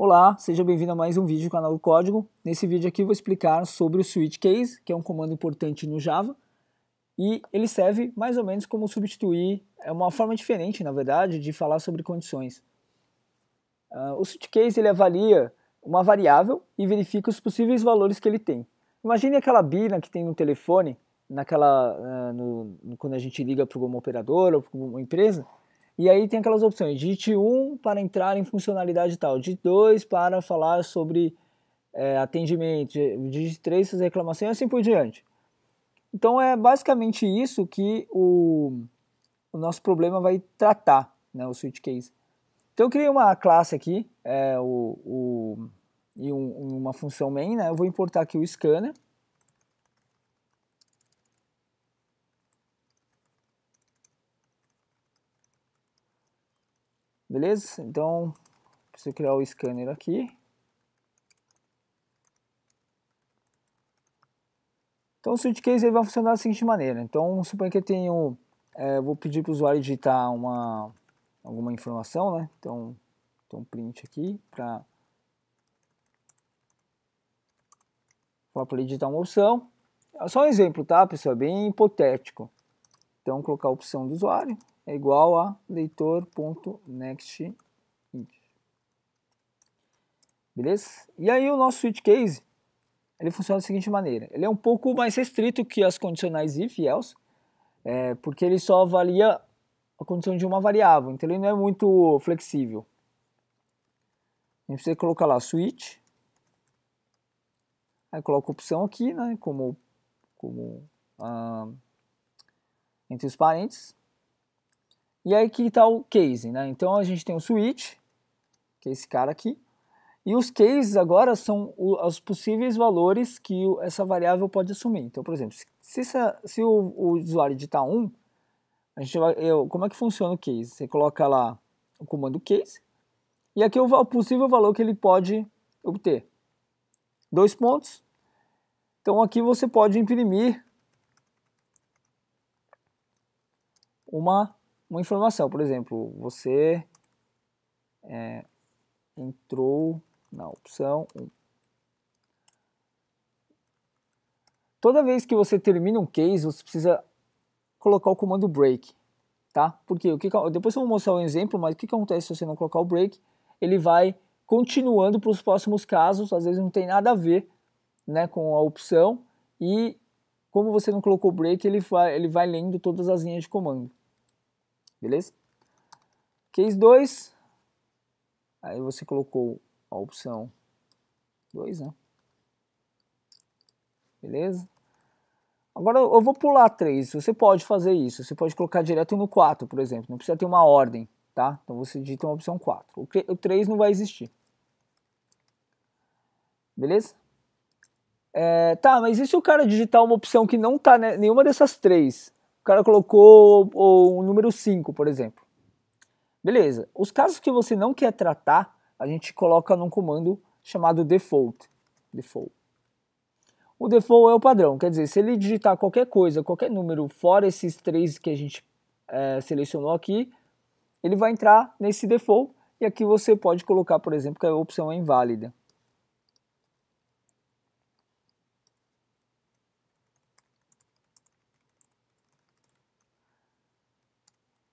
Olá, seja bem-vindo a mais um vídeo do canal do Código. Nesse vídeo aqui vou explicar sobre o switch case, que é um comando importante no Java, e ele serve mais ou menos como substituir, é uma forma diferente, na verdade, de falar sobre condições. Uh, o switch case ele avalia uma variável e verifica os possíveis valores que ele tem. Imagine aquela bina que tem no telefone, naquela, uh, no, quando a gente liga para uma operadora ou para uma empresa, e aí tem aquelas opções, digite 1 para entrar em funcionalidade tal, digite 2 para falar sobre é, atendimento, digite 3 fazer reclamações e assim por diante. Então é basicamente isso que o, o nosso problema vai tratar, né, o switch case. Então eu criei uma classe aqui, é, o, o, e um, uma função main, né, eu vou importar aqui o scanner, Beleza? Então, preciso criar o scanner aqui. Então, o suitcase ele vai funcionar da seguinte maneira. Então, suponha que eu tenho... É, vou pedir para o usuário digitar uma, alguma informação, né? Então, então print aqui para... para ele digitar uma opção. É só um exemplo, tá, pessoal? É bem hipotético. Então, colocar a opção do usuário é igual a leitor.nextId. Beleza? E aí o nosso switch case, ele funciona da seguinte maneira. Ele é um pouco mais restrito que as condicionais if e else, é, porque ele só avalia a condição de uma variável, então ele não é muito flexível. A gente precisa colocar lá switch, aí coloca a opção aqui, né, como, como ah, entre os parênteses, e aí que está o case, né? Então a gente tem o switch, que é esse cara aqui, e os cases agora são os possíveis valores que essa variável pode assumir. Então, por exemplo, se, se o, o, usuário digitar 1, a gente vai, eu, como é que funciona o case? Você coloca lá o comando case, e aqui é o possível valor que ele pode obter. Dois pontos. Então aqui você pode imprimir uma uma informação. Por exemplo, você é, entrou na opção 1. Toda vez que você termina um case, você precisa colocar o comando break, tá? Porque o que depois eu vou mostrar um exemplo, mas o que acontece se você não colocar o break? Ele vai continuando para os próximos casos, às vezes não tem nada a ver, né, com a opção e como você não colocou o break, ele vai, ele vai lendo todas as linhas de comando beleza? Case 2, aí você colocou a opção 2, né? Beleza? Agora eu vou pular 3, você pode fazer isso, você pode colocar direto no 4, por exemplo, não precisa ter uma ordem, tá? Então você digita uma opção 4, o 3 não vai existir. Beleza? É, tá, mas e se o cara digitar uma opção que não tá né, nenhuma dessas três? cara colocou o, o número 5, por exemplo. Beleza. Os casos que você não quer tratar, a gente coloca num comando chamado default. default. O default é o padrão, quer dizer, se ele digitar qualquer coisa, qualquer número, fora esses três que a gente é, selecionou aqui, ele vai entrar nesse default e aqui você pode colocar, por exemplo, que a opção é inválida.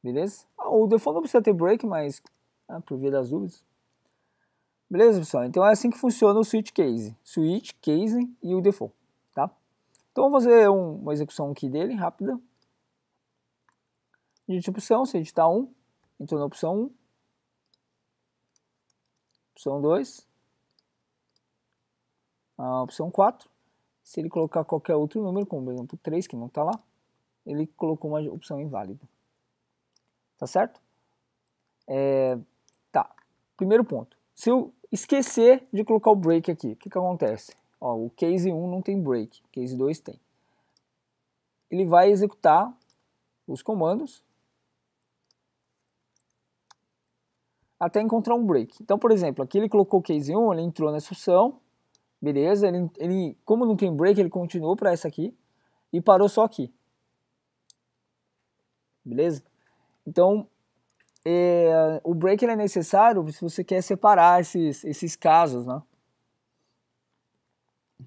Beleza? Ah, o default não precisa ter break, mas ah, por via das dúvidas. Beleza, pessoal? Então é assim que funciona o switch case. Switch, case e o default, tá? Então vou fazer um, uma execução aqui dele, rápida. Digite opção, se editar 1, tá entrou na opção 1. Opção 2. A opção 4. Se ele colocar qualquer outro número, como por exemplo 3, que não está lá, ele colocou uma opção inválida. Tá certo? É, tá. Primeiro ponto. Se eu esquecer de colocar o break aqui, o que, que acontece? Ó, o case 1 não tem break, case 2 tem. Ele vai executar os comandos até encontrar um break. Então, por exemplo, aqui ele colocou o case 1, ele entrou na instrução, beleza, ele, ele como não tem break, ele continuou para essa aqui e parou só aqui. Beleza? Então, é, o break é necessário se você quer separar esses, esses casos, né?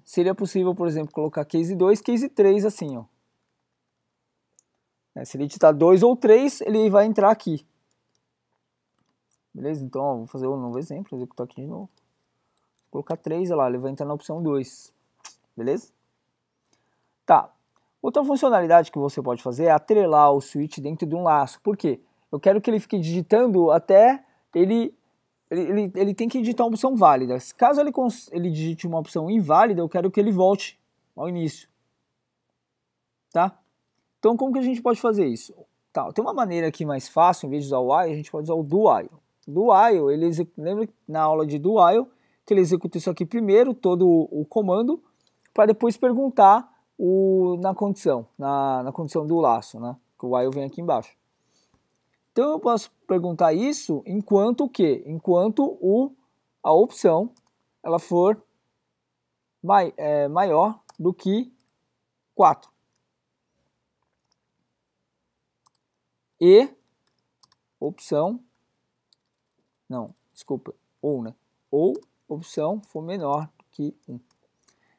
Seria possível, por exemplo, colocar case 2, case 3 assim, ó. É, se ele digitar 2 ou 3, ele vai entrar aqui. Beleza? Então, ó, vou fazer um novo exemplo, executar aqui de novo. Vou colocar 3, olha lá, ele vai entrar na opção 2. Beleza? Tá, Outra funcionalidade que você pode fazer é atrelar o switch dentro de um laço. Por quê? Eu quero que ele fique digitando até ele ele, ele tem que digitar uma opção válida. Caso ele, ele digite uma opção inválida, eu quero que ele volte ao início. Tá? Então, como que a gente pode fazer isso? Tá, tem uma maneira aqui mais fácil, em vez de usar o while, a gente pode usar o do while. Do while, ele lembra na aula de do while, que ele executa isso aqui primeiro, todo o, o comando, para depois perguntar o, na condição, na, na condição do laço, né? Que o while vem aqui embaixo. Então eu posso perguntar isso enquanto o quê? Enquanto o, a opção ela for mai, é, maior do que 4. E opção, não, desculpa, ou, né? Ou opção for menor que 1.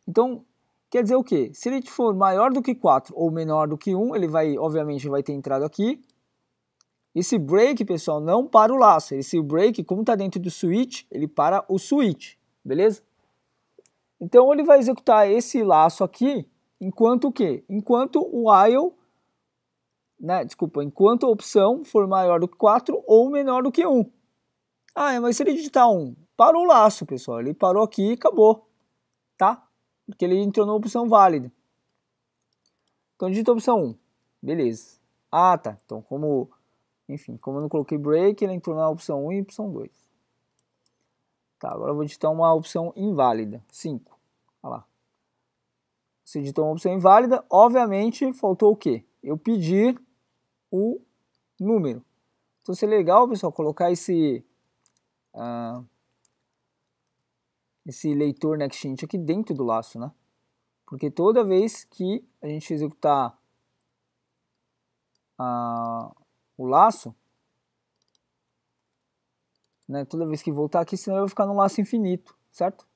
Então, Quer dizer o quê? Se ele for maior do que 4 ou menor do que 1, ele vai, obviamente, vai ter entrado aqui. Esse break, pessoal, não para o laço. Esse break, como está dentro do switch, ele para o switch, beleza? Então, ele vai executar esse laço aqui, enquanto o quê? Enquanto o while, né, desculpa, enquanto a opção for maior do que 4 ou menor do que 1. Ah, mas se ele digitar 1, parou o laço, pessoal. Ele parou aqui e acabou, tá? porque ele entrou na opção válida. Então digita a opção 1. Beleza. Ah, tá. Então como, enfim, como eu não coloquei break, ele entrou na opção 1 e opção 2. Tá, agora eu vou digitar uma opção inválida, 5. Olha lá. Você digitou uma opção inválida, obviamente faltou o quê? Eu pedir o número. Então seria legal, pessoal, colocar esse... Ah, esse leitor NextInt né, aqui dentro do laço, né? Porque toda vez que a gente executar a, o laço, né, toda vez que voltar aqui, senão eu vou ficar no laço infinito, certo?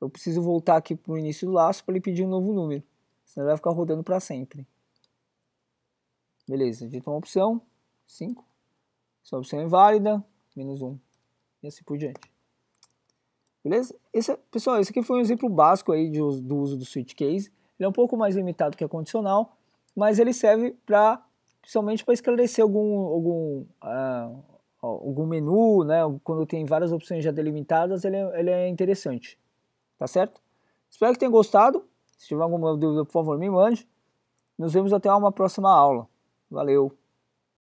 Eu preciso voltar aqui para o início do laço para ele pedir um novo número, senão ele vai ficar rodando para sempre. Beleza, digita uma opção, 5, a opção é válida, menos 1, um, e assim por diante. Beleza? Esse, é, pessoal, esse aqui foi um exemplo básico aí de, do uso do switch case. Ele é um pouco mais limitado que a condicional, mas ele serve para principalmente para esclarecer algum, algum, ah, algum menu, né? quando tem várias opções já delimitadas, ele, é, ele é interessante. Tá certo? Espero que tenham gostado. Se tiver alguma dúvida, por favor, me mande. Nos vemos até uma próxima aula. Valeu!